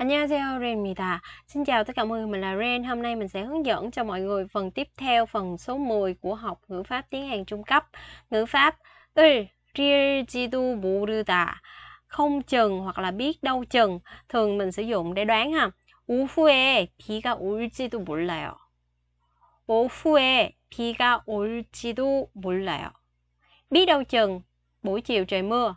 안녕하세요, Ren입니다. Xin chào tất cả mọi người, mình là Ren. Hôm nay mình sẽ hướng dẫn cho mọi người phần tiếp theo, phần số 10 của học ngữ pháp tiếng Hàn trung cấp. Ngữ pháp 을, 릴지도 모르다. Không chừng hoặc là biết đâu chừng, thường mình sử dụng để đoán ha. 오후에 비가 올지도 몰라요. 오후에 비가 올지도 몰라요. Biết đâu chừng, buổi chiều trời mưa.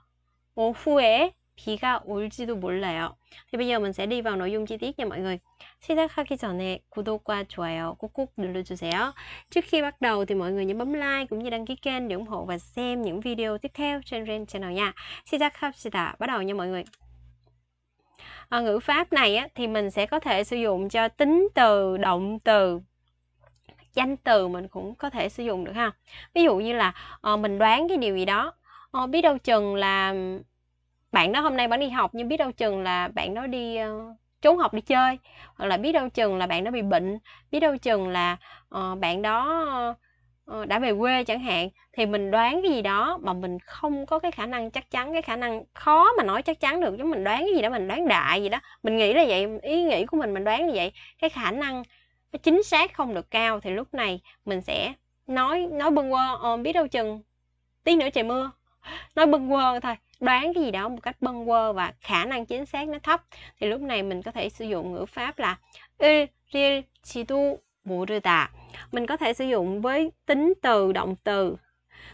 오후에 비가 올지도 몰라요. Thì bây giờ mình sẽ đi vào nội dung chi tiết nha mọi người. 시작하기 전에 구독과 좋아요 꾹꾹 눌러주세요. Trước khi bắt đầu thì mọi người nhớ bấm like cũng như đăng ký kênh để ủng hộ và xem những video tiếp theo trên Ren Channel nha. 시작합시다. Bắt đầu nha mọi người. À, ngữ pháp này á, thì mình sẽ có thể sử dụng cho tính từ, động từ, danh từ mình cũng có thể sử dụng được ha. Ví dụ như là à, mình đoán cái điều gì đó. À, biết đâu chừng là bạn đó hôm nay bạn đi học nhưng biết đâu chừng là bạn đó đi uh, trốn học đi chơi hoặc là biết đâu chừng là bạn đó bị bệnh biết đâu chừng là uh, bạn đó uh, đã về quê chẳng hạn thì mình đoán cái gì đó mà mình không có cái khả năng chắc chắn cái khả năng khó mà nói chắc chắn được chứ mình đoán cái gì đó mình đoán đại gì đó mình nghĩ là vậy ý nghĩ của mình mình đoán như vậy cái khả năng nó chính xác không được cao thì lúc này mình sẽ nói nói bâng quơ ờ, biết đâu chừng tí nữa trời mưa nói bâng quơ thôi đoán cái gì đó một cách bâng quơ và khả năng chính xác nó thấp thì lúc này mình có thể sử dụng ngữ pháp là 일일지도 모르다 mình có thể sử dụng với tính từ động từ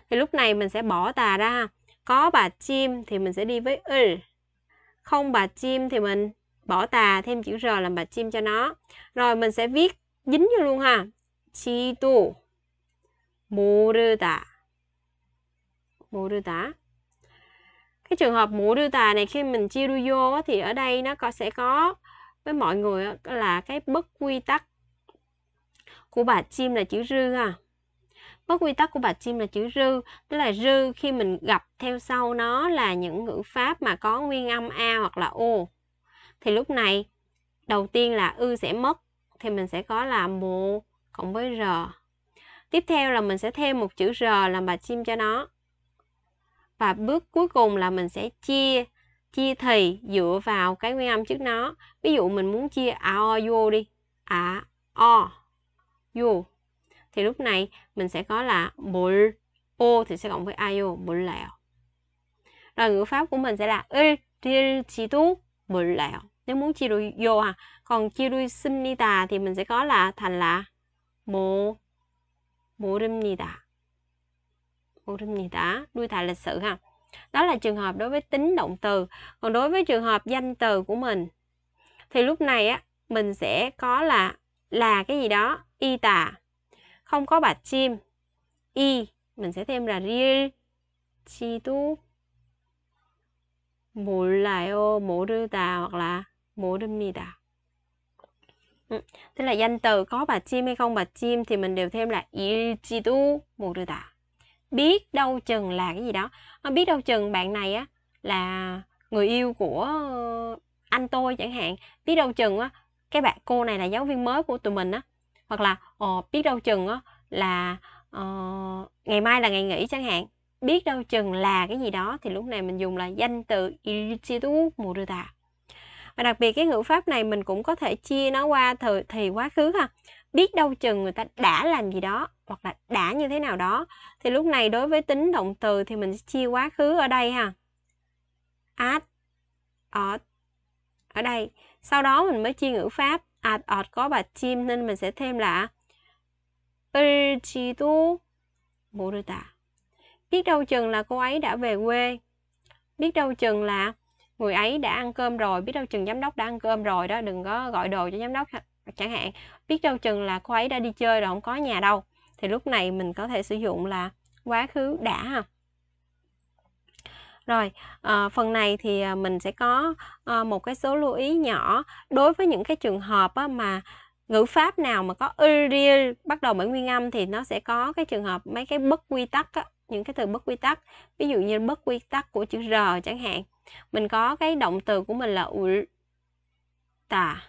thì lúc này mình sẽ bỏ tà ra có bà chim thì mình sẽ đi với il không bà chim thì mình bỏ tà thêm chữ r làm bà chim cho nó rồi mình sẽ viết dính vô luôn ha 지도 모르다 모르다 cái trường hợp mũ đưa tà này khi mình chia đuôi vô thì ở đây nó có sẽ có với mọi người là cái bất quy tắc của bà chim là chữ rư à bất quy tắc của bà chim là chữ rư tức là rư khi mình gặp theo sau nó là những ngữ pháp mà có nguyên âm a hoặc là o thì lúc này đầu tiên là ư sẽ mất thì mình sẽ có là mù cộng với r tiếp theo là mình sẽ thêm một chữ r làm bà chim cho nó và bước cuối cùng là mình sẽ chia chia thì dựa vào cái nguyên âm trước nó ví dụ mình muốn chia a o vô đi a o vô thì lúc này mình sẽ có là bol o thì sẽ cộng với ayo bol lèo rồi ngữ pháp của mình sẽ là ư til chi tu bol lẹo nếu muốn chia đuôi vô à còn chia đuôi simnita thì mình sẽ có là thành là mô mô rimnita 그렇습니다. nuôi lịch sự ha. Đó là trường hợp đối với tính động từ. Còn đối với trường hợp danh từ của mình thì lúc này á mình sẽ có là là cái gì đó y tà không có bạch chim y mình sẽ thêm là riêng chi tu mù lại ô mù rư tà hoặc là mù rư mi tà tức là danh từ có bạch chim hay không bạch chim thì mình đều thêm là y chi tu mù rư tà biết đâu chừng là cái gì đó ờ, biết đâu chừng bạn này á là người yêu của ờ, anh tôi chẳng hạn biết đâu chừng á cái bạn cô này là giáo viên mới của tụi mình á hoặc là ồ ờ, biết đâu chừng á là uh, ngày mai là ngày nghỉ chẳng hạn biết đâu chừng là cái gì đó thì lúc này mình dùng là danh từ irititu muruta và đặc biệt cái ngữ pháp này mình cũng có thể chia nó qua thời thì quá khứ ha biết đâu chừng người ta đã làm gì đó hoặc là đã như thế nào đó thì lúc này đối với tính động từ thì mình sẽ chia quá khứ ở đây ha at ở ở đây sau đó mình mới chia ngữ pháp at at có bà chim nên mình sẽ thêm là 을지도 모르다 biết đâu chừng là cô ấy đã về quê biết đâu chừng là người ấy đã ăn cơm rồi biết đâu chừng giám đốc đã ăn cơm rồi đó đừng có gọi đồ cho giám đốc chẳng hạn biết đâu chừng là cô ấy đã đi chơi rồi không có nhà đâu thì lúc này mình có thể sử dụng là quá khứ đã ha rồi à, phần này thì ờ, mình sẽ có à, một cái số lưu ý nhỏ đối với những cái trường hợp á, mà ngữ pháp nào mà có irial bắt đầu bởi nguyên âm thì nó sẽ có cái trường hợp mấy cái bất quy tắc á, những cái từ bất quy tắc ví dụ như bất quy tắc của chữ r chẳng hạn mình có cái động từ của mình là ta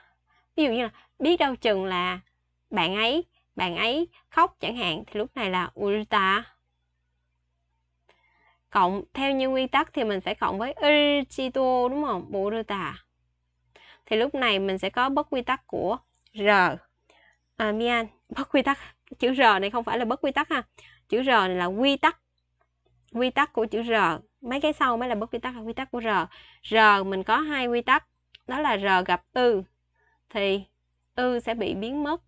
ví dụ như là biết đâu chừng là bạn ấy bạn ấy khóc chẳng hạn thì lúc này là ulta cộng theo như quy tắc thì mình phải cộng với urchito đúng không buruta thì lúc này mình sẽ có bất quy tắc của r à, mian bất quy tắc chữ r này không phải là bất quy tắc ha chữ r này là quy tắc quy tắc của chữ r mấy cái sau mới là bất quy tắc là quy tắc của r r mình có hai quy tắc đó là r gặp ư thì ư sẽ bị biến mất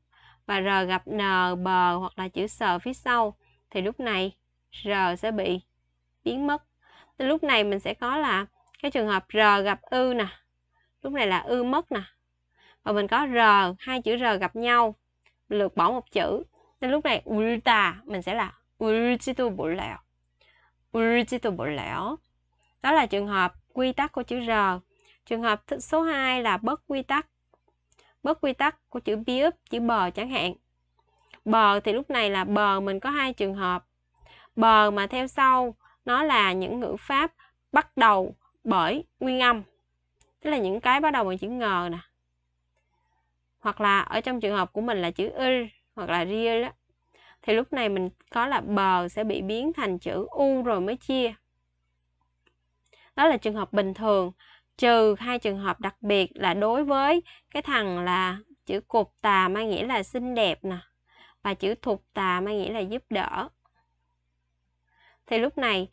và r gặp n bờ hoặc là chữ sờ phía sau thì lúc này r sẽ bị biến mất thì lúc này mình sẽ có là cái trường hợp r gặp ư nè lúc này là ư mất nè và mình có r hai chữ r gặp nhau lượt bỏ một chữ nên lúc này ulta mình sẽ là uljitu bộ lẹo uljitu bộ lẹo đó là trường hợp quy tắc của chữ r trường hợp số 2 là bất quy tắc bớt quy tắc của chữ be up, chữ bờ chẳng hạn. Bờ thì lúc này là bờ mình có hai trường hợp. Bờ mà theo sau nó là những ngữ pháp bắt đầu bởi nguyên âm. Tức là những cái bắt đầu bằng chữ ngờ nè. Hoặc là ở trong trường hợp của mình là chữ il hoặc là real đó. Thì lúc này mình có là bờ sẽ bị biến thành chữ u rồi mới chia. Đó là trường hợp bình thường trừ hai trường hợp đặc biệt là đối với cái thằng là chữ cục tà mang nghĩa là xinh đẹp nè và chữ thục tà mang nghĩa là giúp đỡ thì lúc này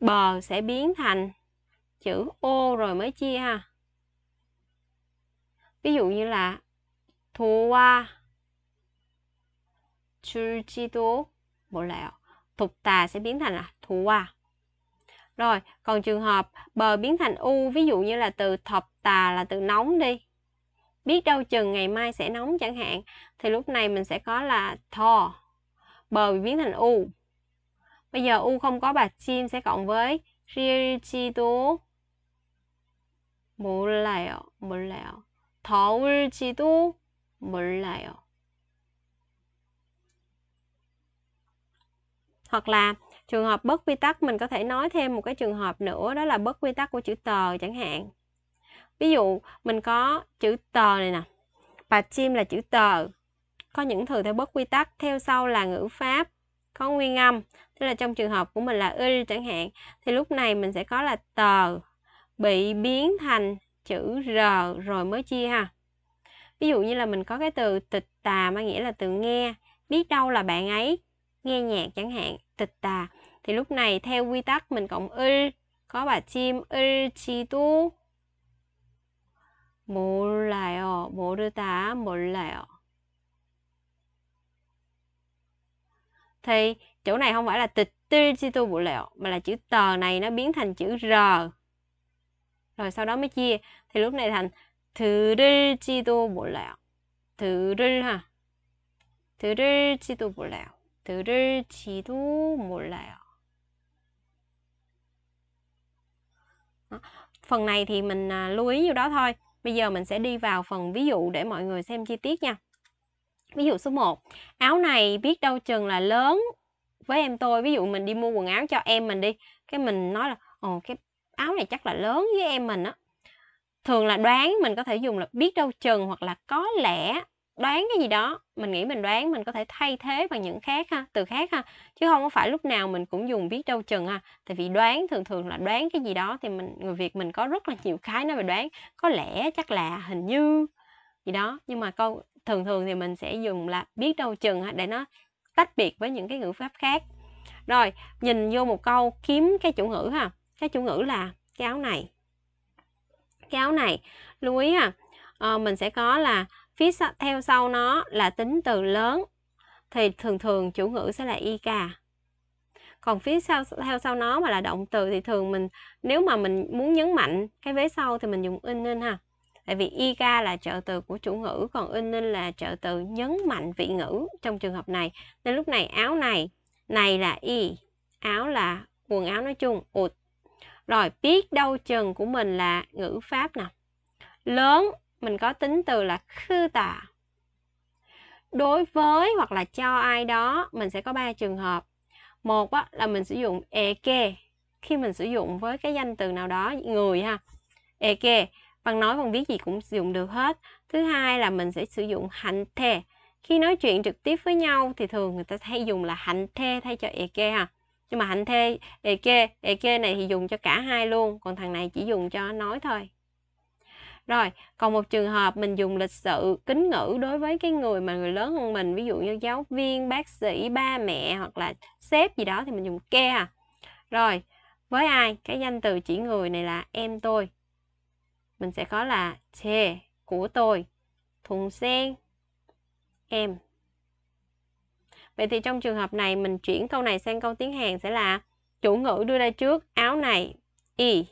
bờ sẽ biến thành chữ ô rồi mới chia ha ví dụ như là thua qua chu chi tố bộ lẹo thục tà sẽ biến thành là thua qua rồi, còn trường hợp bờ biến thành u, ví dụ như là từ thập tà là từ nóng đi. Biết đâu chừng ngày mai sẽ nóng chẳng hạn, thì lúc này mình sẽ có là thò. Bờ biến thành u. Bây giờ u không có bà chim sẽ cộng với riêng tố. 몰라요, 몰라요. 더울지도 몰라요. hoặc là trường hợp bất quy tắc mình có thể nói thêm một cái trường hợp nữa đó là bất quy tắc của chữ tờ chẳng hạn ví dụ mình có chữ tờ này nè bà chim là chữ tờ có những từ theo bất quy tắc theo sau là ngữ pháp có nguyên âm tức là trong trường hợp của mình là y chẳng hạn thì lúc này mình sẽ có là tờ bị biến thành chữ r rồi mới chia ha ví dụ như là mình có cái từ tịch tà mang nghĩa là từ nghe biết đâu là bạn ấy nghe nhạc chẳng hạn tịch tà thì lúc này theo quy tắc mình cộng il có bà chim il chi tu đưa 몰라요 모르다 몰라요 thì chỗ này không phải là tịch tư chi tu bộ 몰라요 mà là chữ tờ này nó biến thành chữ r rồi sau đó mới chia thì lúc này thành chi tu 들을 지도 몰라요 들을 ha 들을 지도 chi tu bộ 몰라요 phần này thì mình à, lưu ý nhiêu đó thôi bây giờ mình sẽ đi vào phần ví dụ để mọi người xem chi tiết nha ví dụ số 1 áo này biết đâu chừng là lớn với em tôi ví dụ mình đi mua quần áo cho em mình đi cái mình nói là ồ cái áo này chắc là lớn với em mình á thường là đoán mình có thể dùng là biết đâu chừng hoặc là có lẽ đoán cái gì đó mình nghĩ mình đoán mình có thể thay thế bằng những khác ha từ khác ha chứ không có phải lúc nào mình cũng dùng biết đâu chừng ha à. tại vì đoán thường thường là đoán cái gì đó thì mình người việt mình có rất là nhiều cái nói về đoán có lẽ chắc là hình như gì đó nhưng mà câu thường thường thì mình sẽ dùng là biết đâu chừng ha để nó tách biệt với những cái ngữ pháp khác rồi nhìn vô một câu kiếm cái chủ ngữ ha cái chủ ngữ là cái áo này cái áo này lưu ý ha à, mình sẽ có là phía theo sau nó là tính từ lớn thì thường thường chủ ngữ sẽ là y cả còn phía sau theo sau nó mà là động từ thì thường mình nếu mà mình muốn nhấn mạnh cái vế sau thì mình dùng in in ha tại vì y ca là trợ từ của chủ ngữ còn in in là trợ từ nhấn mạnh vị ngữ trong trường hợp này nên lúc này áo này này là y áo là quần áo nói chung ụt rồi biết đâu chừng của mình là ngữ pháp nè lớn mình có tính từ là khư tà đối với hoặc là cho ai đó mình sẽ có ba trường hợp một á, là mình sử dụng e eke khi mình sử dụng với cái danh từ nào đó người ha e eke bằng nói bằng viết gì cũng sử dụng được hết thứ hai là mình sẽ sử dụng hạnh thề khi nói chuyện trực tiếp với nhau thì thường người ta hay dùng là hạnh thê thay cho e eke ha nhưng mà hạnh thê e eke này thì dùng cho cả hai luôn còn thằng này chỉ dùng cho nói thôi rồi, còn một trường hợp mình dùng lịch sự kính ngữ đối với cái người mà người lớn hơn mình, ví dụ như giáo viên, bác sĩ, ba mẹ hoặc là sếp gì đó thì mình dùng care. À. Rồi, với ai? Cái danh từ chỉ người này là em tôi. Mình sẽ có là che của tôi, thùng sen, em. Vậy thì trong trường hợp này mình chuyển câu này sang câu tiếng Hàn sẽ là chủ ngữ đưa ra trước áo này y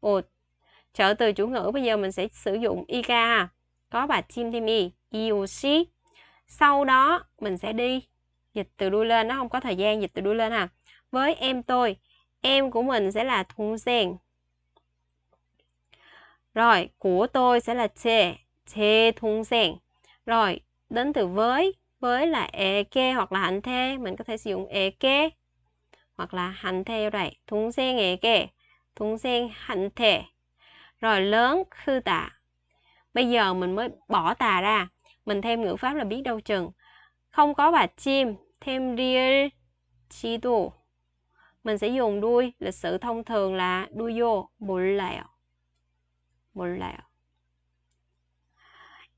ột trợ từ chủ ngữ bây giờ mình sẽ sử dụng ika có bà chim thêm y e, iushi sau đó mình sẽ đi dịch từ đuôi lên nó không có thời gian dịch từ đuôi lên à với em tôi em của mình sẽ là thun sen rồi của tôi sẽ là chê chê thun sen rồi đến từ với với là e kê hoặc là hành thê mình có thể sử dụng e kê hoặc là hành thê rồi đây thun sen e kê thun sen hành thê rồi lớn khư tà bây giờ mình mới bỏ tà ra mình thêm ngữ pháp là biết đâu chừng không có bà chim thêm real chi tu mình sẽ dùng đuôi lịch sử thông thường là đuôi vô bụi lẹo bụi lẹo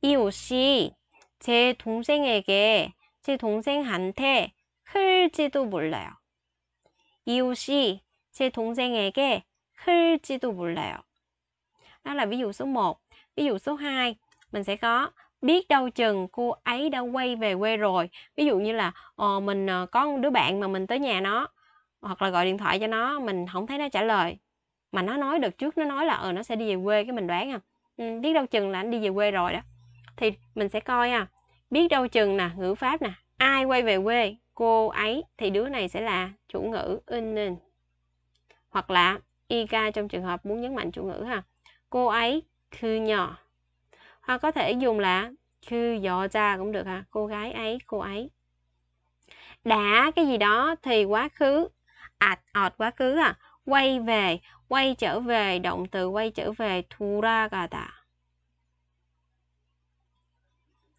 이웃이 제 동생에게 제 동생한테 클지도 몰라요. 이웃이 제 동생에게 클지도 몰라요. Đó là ví dụ số 1. Ví dụ số 2 mình sẽ có biết đâu chừng cô ấy đã quay về quê rồi. Ví dụ như là ờ, mình ờ, có một đứa bạn mà mình tới nhà nó hoặc là gọi điện thoại cho nó mình không thấy nó trả lời mà nó nói được trước nó nói là ờ nó sẽ đi về quê cái mình đoán à ừ, biết đâu chừng là anh đi về quê rồi đó thì mình sẽ coi à biết đâu chừng nè ngữ pháp nè ai quay về quê cô ấy thì đứa này sẽ là chủ ngữ in hoặc là ik trong trường hợp muốn nhấn mạnh chủ ngữ ha cô ấy 그 nhỏ hoặc có thể dùng là 그 ra cũng được hả cô gái ấy cô ấy đã cái gì đó thì quá khứ ạt ọt quá khứ à quay về quay trở về động từ quay trở về thu ra cả tạ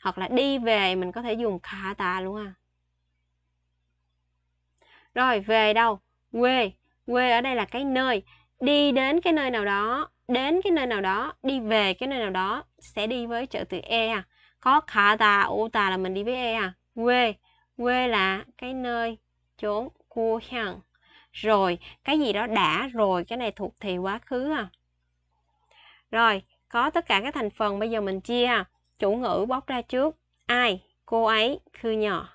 hoặc là đi về mình có thể dùng khá tạ luôn à rồi về đâu quê quê ở đây là cái nơi đi đến cái nơi nào đó đến cái nơi nào đó đi về cái nơi nào đó sẽ đi với trợ từ e à có khả tà ô tà là mình đi với e à quê quê là cái nơi chốn cua hằng rồi cái gì đó đã rồi cái này thuộc thì quá khứ à rồi có tất cả các thành phần bây giờ mình chia à chủ ngữ bóc ra trước ai cô ấy khư nhỏ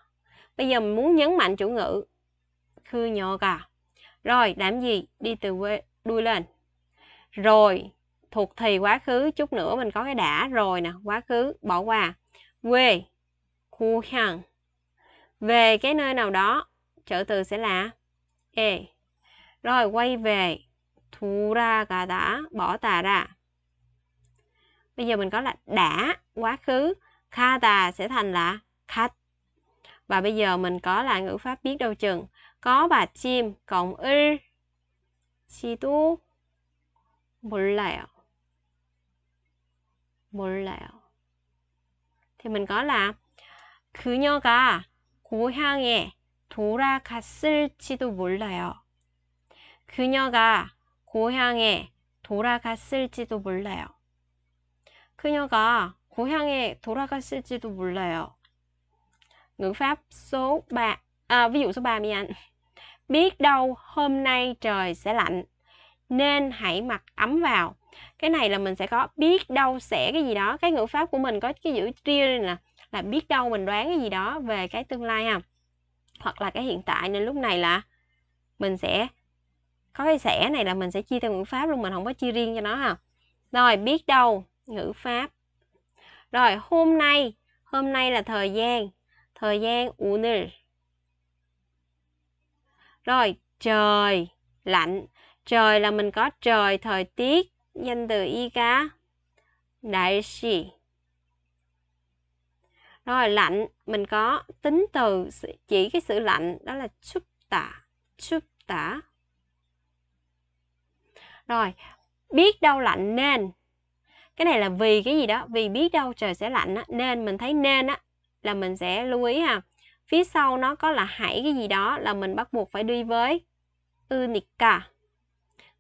bây giờ mình muốn nhấn mạnh chủ ngữ khư nhỏ cả rồi làm gì đi từ quê đuôi lên rồi thuộc thì quá khứ chút nữa mình có cái đã rồi nè quá khứ bỏ qua quê khu hàng về cái nơi nào đó trợ từ sẽ là e rồi quay về thu ra cả đã bỏ tà ra bây giờ mình có là đã quá khứ kha tà sẽ thành là khách và bây giờ mình có là ngữ pháp biết đâu chừng có bà chim cộng ư chi tu 몰라요. 몰라요. Thì mình có là 그녀가 고향에 돌아갔을지도 몰라요. 그녀가 고향에 돌아갔을지도 몰라요. 그녀가 고향에 돌아갔을지도 몰라요. Ngữ pháp số 3, à, ví dụ số 3 Mian. Biết đâu hôm nay trời sẽ lạnh. nên hãy mặc ấm vào cái này là mình sẽ có biết đâu sẽ cái gì đó cái ngữ pháp của mình có cái chữ ria này nè là biết đâu mình đoán cái gì đó về cái tương lai ha hoặc là cái hiện tại nên lúc này là mình sẽ có cái sẽ này là mình sẽ chia theo ngữ pháp luôn mình không có chia riêng cho nó ha rồi biết đâu ngữ pháp rồi hôm nay hôm nay là thời gian thời gian 오늘 rồi trời lạnh trời là mình có trời thời tiết danh từ y cá đại sĩ rồi lạnh mình có tính từ chỉ cái sự lạnh đó là chút tả chút tả rồi biết đâu lạnh nên cái này là vì cái gì đó vì biết đâu trời sẽ lạnh á, nên mình thấy nên á là mình sẽ lưu ý ha phía sau nó có là hãy cái gì đó là mình bắt buộc phải đi với unica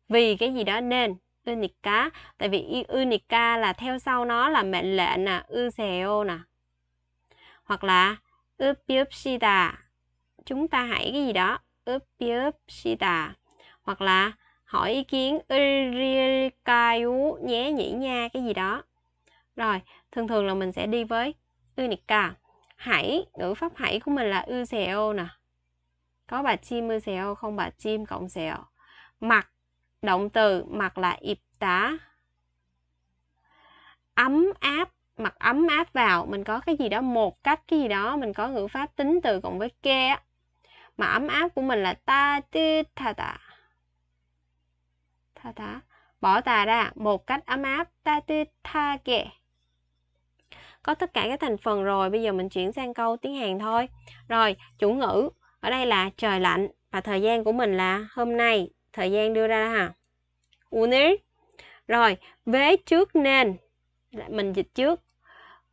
vì cái gì đó nên unica tại vì unica là theo sau nó là mệnh lệnh nè useo nè hoặc là upiupsida chúng ta hãy cái gì đó upiupsida hoặc là hỏi ý kiến urikayu nhé nhỉ nha cái gì đó rồi thường thường là mình sẽ đi với unica hãy ngữ pháp hãy của mình là useo nè có bà chim useo không bà chim cộng sẹo mặc động từ mặc là ịp tá ấm áp mặc ấm áp vào mình có cái gì đó một cách cái gì đó mình có ngữ pháp tính từ cộng với ke mà ấm áp của mình là ta tư tha ta tha ta bỏ tà ra một cách ấm áp ta tư tha ke có tất cả các thành phần rồi bây giờ mình chuyển sang câu tiếng Hàn thôi rồi chủ ngữ ở đây là trời lạnh và thời gian của mình là hôm nay thời gian đưa ra ha 오늘 rồi vế trước nên mình dịch trước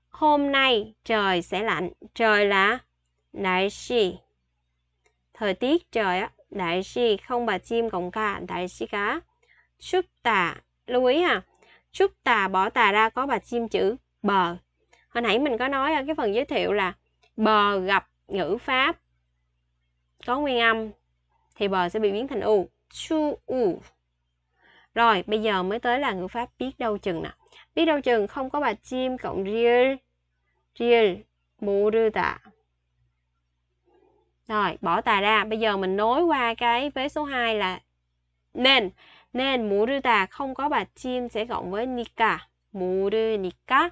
hôm nay trời sẽ lạnh trời là đại si thời tiết trời á đại si không bà chim cộng ca đại si cá chúc tà lưu ý ha chúc tà bỏ tà ra có bà chim chữ bờ hồi nãy mình có nói ở cái phần giới thiệu là bờ gặp ngữ pháp có nguyên âm thì bờ sẽ bị biến thành u chu u rồi bây giờ mới tới là ngữ pháp biết đâu chừng nè biết đâu chừng không có bà chim cộng real real rư 모르다 rồi bỏ tà ra bây giờ mình nối qua cái vế số 2 là nên nên rư 모르다 không có bà chim sẽ cộng với rư 모르니까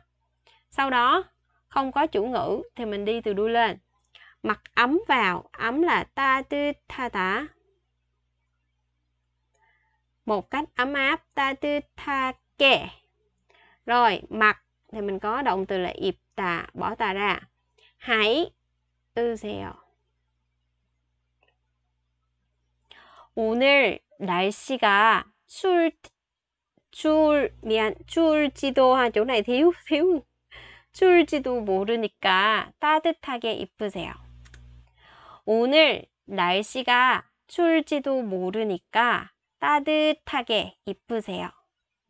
sau đó không có chủ ngữ thì mình đi từ đuôi lên mặc ấm vào ấm là ta tư tha tả một cách ấm áp 따뜻하게 rồi mặc thì mình có động từ là 입다 bỏ tà ra hãy 으세요 오늘 날씨가 추울 추울 미안 추울지도 한 chỗ này thiếu thiếu 추울지도 모르니까 따뜻하게 입으세요. 오늘 날씨가 추울지도 모르니까 따뜻하게 입으세요.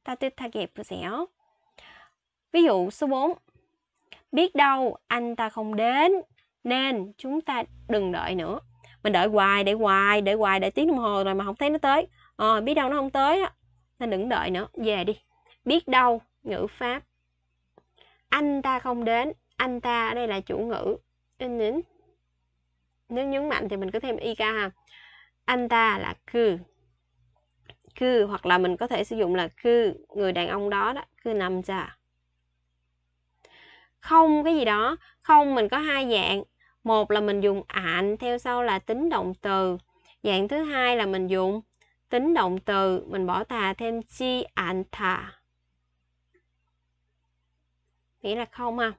따뜻하게 입으세요. Ví dụ số 4. Biết đâu anh ta không đến nên chúng ta đừng đợi nữa. Mình đợi hoài, để hoài, để hoài, để tiếng đồng hồ rồi mà không thấy nó tới. Ờ, à, biết đâu nó không tới á. Nên đừng đợi nữa, về đi. Biết đâu, ngữ pháp. Anh ta không đến, anh ta ở đây là chủ ngữ. Nếu nhấn mạnh thì mình cứ thêm ik ha. Anh ta là cư cư hoặc là mình có thể sử dụng là cư người đàn ông đó đó 그 남자 không cái gì đó không mình có hai dạng một là mình dùng ạn theo sau là tính động từ dạng thứ hai là mình dùng tính động từ mình bỏ tà thêm chi ạn thà nghĩa là không à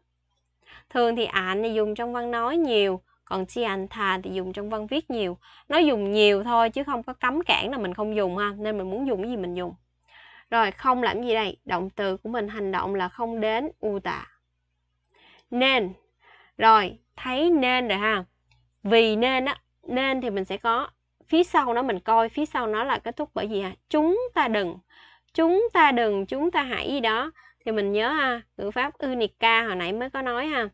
thường thì ạn thì dùng trong văn nói nhiều còn chi anh Chianta thì dùng trong văn viết nhiều nó dùng nhiều thôi chứ không có cấm cản là mình không dùng ha nên mình muốn dùng cái gì mình dùng rồi không làm gì đây động từ của mình hành động là không đến u uta nên rồi thấy nên rồi ha vì nên á nên thì mình sẽ có phía sau nó mình coi phía sau nó là kết thúc bởi vì ha chúng ta đừng chúng ta đừng chúng ta hãy gì đó thì mình nhớ ha ngữ pháp unica hồi nãy mới có nói ha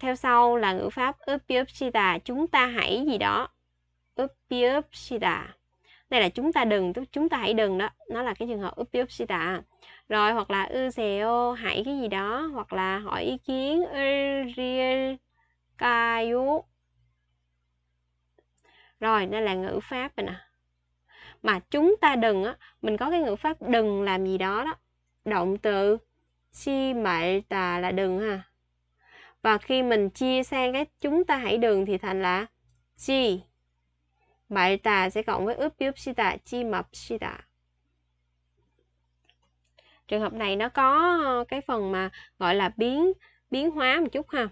theo sau là ngữ pháp upiupsita chúng ta hãy gì đó upiupsita đây là chúng ta đừng chúng ta hãy đừng đó nó là cái trường hợp upiupsita rồi hoặc là useo hãy cái gì đó hoặc là hỏi ý kiến uriel kayu rồi đây là ngữ pháp này nè mà chúng ta đừng á mình có cái ngữ pháp đừng làm gì đó đó động từ si mệ tà là đừng ha và khi mình chia sang cái chúng ta hãy đường thì thành là chi. Bại tà sẽ cộng với ướp ướp tà chi mập tà Trường hợp này nó có ờ, cái phần mà gọi là biến biến hóa một chút ha.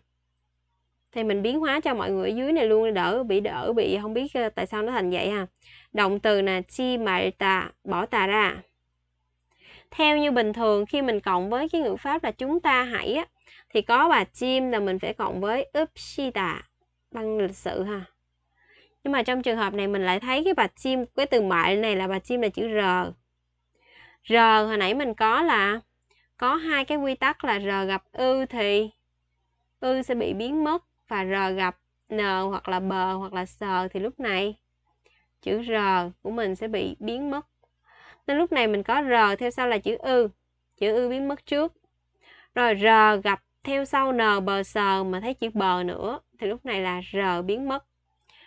Thì mình biến hóa cho mọi người ở dưới này luôn đỡ bị đỡ bị không biết ờ, tại sao nó thành vậy ha. Động từ là chi mại tà, bỏ tà ra theo như bình thường khi mình cộng với cái ngữ pháp là chúng ta hãy á, thì có bà chim là mình phải cộng với upshita bằng lịch sự ha nhưng mà trong trường hợp này mình lại thấy cái bà chim cái từ mại này là bà chim là chữ r r hồi nãy mình có là có hai cái quy tắc là r gặp ư thì ư sẽ bị biến mất và r gặp n hoặc là bờ hoặc là sờ thì lúc này chữ r của mình sẽ bị biến mất nên lúc này mình có r theo sau là chữ ư chữ ư biến mất trước rồi R gặp theo sau N bờ sờ mà thấy chữ bờ nữa thì lúc này là R biến mất.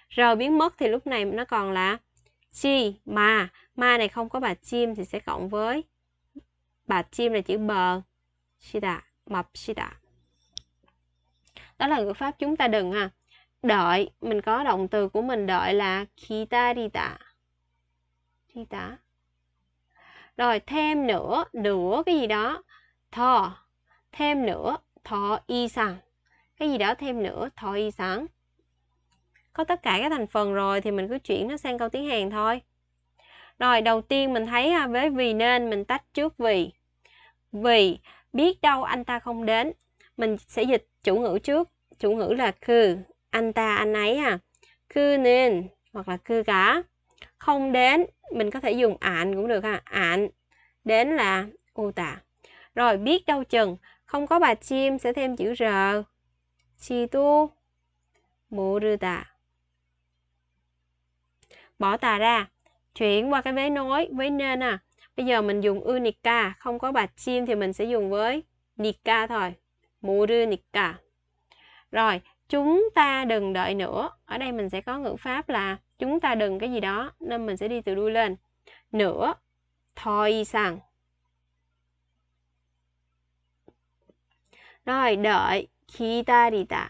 R biến mất thì lúc này nó còn là chi, ma. Ma này không có bà chim thì sẽ cộng với bà chim là chữ bờ. Shida, mập shida. Đó là ngữ pháp chúng ta đừng ha. Đợi, mình có động từ của mình đợi là kitarita. Rita. Rồi thêm nữa, nữa cái gì đó. Thò thêm nữa thọ y sản cái gì đó thêm nữa thọ y sản có tất cả các thành phần rồi thì mình cứ chuyển nó sang câu tiếng Hàn thôi rồi đầu tiên mình thấy à, với vì nên mình tách trước vì vì biết đâu anh ta không đến mình sẽ dịch chủ ngữ trước chủ ngữ là cư anh ta anh ấy à cư nên hoặc là cư cả không đến mình có thể dùng ạn cũng được ha ạn đến là u tạ rồi biết đâu chừng không có bà chim sẽ thêm chữ R. Chi tu 모르다. Bỏ tà ra. Chuyển qua cái vế nối, với nên à. Bây giờ mình dùng ư nika, không có bà chim thì mình sẽ dùng với nika thôi. 모르 nika. Rồi, chúng ta đừng đợi nữa. Ở đây mình sẽ có ngữ pháp là chúng ta đừng cái gì đó nên mình sẽ đi từ đuôi lên. Nữa, thôi rằng Rồi, đợi, 기다리다.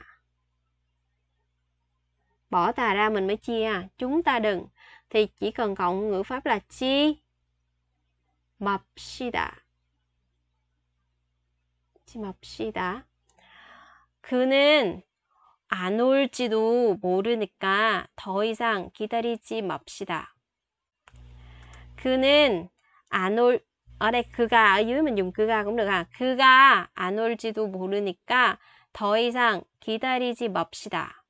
Bỏ tà ra mình mới chia, chúng ta đừng. Thì chỉ cần cộng ngữ pháp là chi. 맙시다. 지 맙시다. 그는 안 올지도 모르니까 더 이상 기다리지 맙시다. 그는 안 올, ở đây 그가 ở dưới mình dùng 그가 cũng được à 그가 안 올지도 모르니까 더 이상 기다리지 맙시다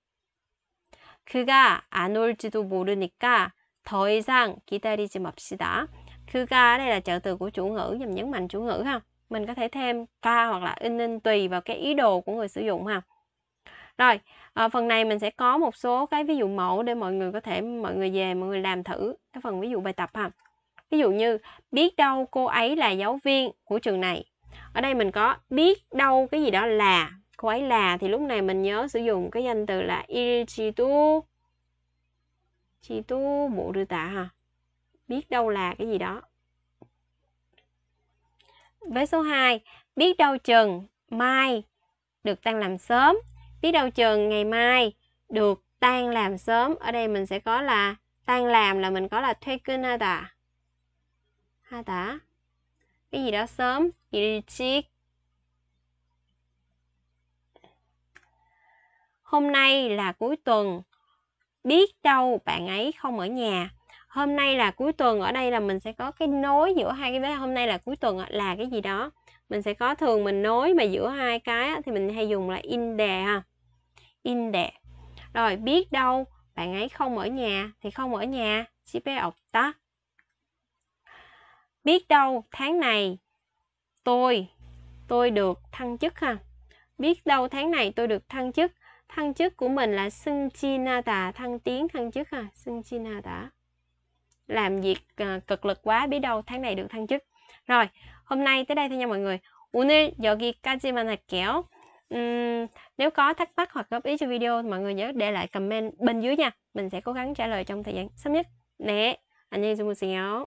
그가 안 올지도 모르니까 더 이상 기다리지 맙시다 그가 đây là trợ từ của chủ ngữ nhằm nhấn mạnh chủ ngữ ha mình có thể thêm ca hoặc là in in tùy vào cái ý đồ của người sử dụng ha rồi à, phần này mình sẽ có một số cái ví dụ mẫu để mọi người có thể mọi người về mọi người làm thử cái phần ví dụ bài tập ha ví dụ như biết đâu cô ấy là giáo viên của trường này ở đây mình có biết đâu cái gì đó là cô ấy là thì lúc này mình nhớ sử dụng cái danh từ là il irichitu chitu bộ đưa tạ ha biết đâu là cái gì đó với số 2 biết đâu chừng mai được tan làm sớm biết đâu chừng ngày mai được tan làm sớm ở đây mình sẽ có là tan làm là mình có là thuê kinh ta 하다 일어섬 일찍 Hôm nay là cuối tuần. Biết đâu bạn ấy không ở nhà. Hôm nay là cuối tuần ở đây là mình sẽ có cái nối giữa hai cái vế hôm nay là cuối tuần là cái gì đó. Mình sẽ có thường mình nối mà giữa hai cái thì mình hay dùng là in đề ha. In đề. Rồi biết đâu bạn ấy không ở nhà thì không ở nhà chỉ bé ọc tắt biết đâu tháng này tôi tôi được thăng chức ha biết đâu tháng này tôi được thăng chức thăng chức của mình là sưng chi na tà thăng tiến thăng chức ha sưng chi na tà làm việc uh, cực lực quá biết đâu tháng này được thăng chức rồi hôm nay tới đây thôi nha mọi người 오늘 여기까지만 할게요 uhm, nếu có thắc mắc hoặc góp ý cho video mọi người nhớ để lại comment bên dưới nha mình sẽ cố gắng trả lời trong thời gian sớm nhất nè anh em 안녕히 주무세요